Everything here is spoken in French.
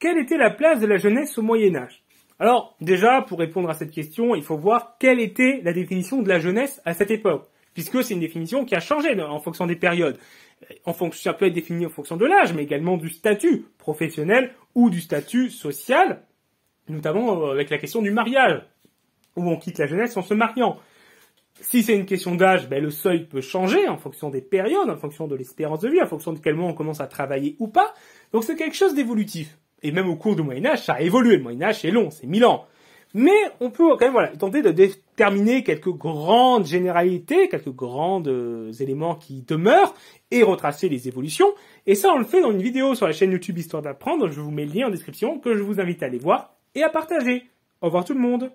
quelle était la place de la jeunesse au Moyen Âge Alors déjà, pour répondre à cette question, il faut voir quelle était la définition de la jeunesse à cette époque, puisque c'est une définition qui a changé en fonction des périodes. En fonction, ça peut être défini en fonction de l'âge, mais également du statut professionnel ou du statut social, notamment euh, avec la question du mariage, où on quitte la jeunesse en se mariant. Si c'est une question d'âge, ben, le seuil peut changer en fonction des périodes, en fonction de l'espérance de vie, en fonction de quel moment on commence à travailler ou pas. Donc c'est quelque chose d'évolutif et même au cours du Moyen Âge, ça a évolué. Le Moyen Âge, c'est long, c'est mille ans. Mais on peut quand même voilà, tenter de déterminer quelques grandes généralités, quelques grands euh, éléments qui demeurent et retracer les évolutions. Et ça, on le fait dans une vidéo sur la chaîne YouTube Histoire d'apprendre. Je vous mets le lien en description que je vous invite à aller voir et à partager. Au revoir tout le monde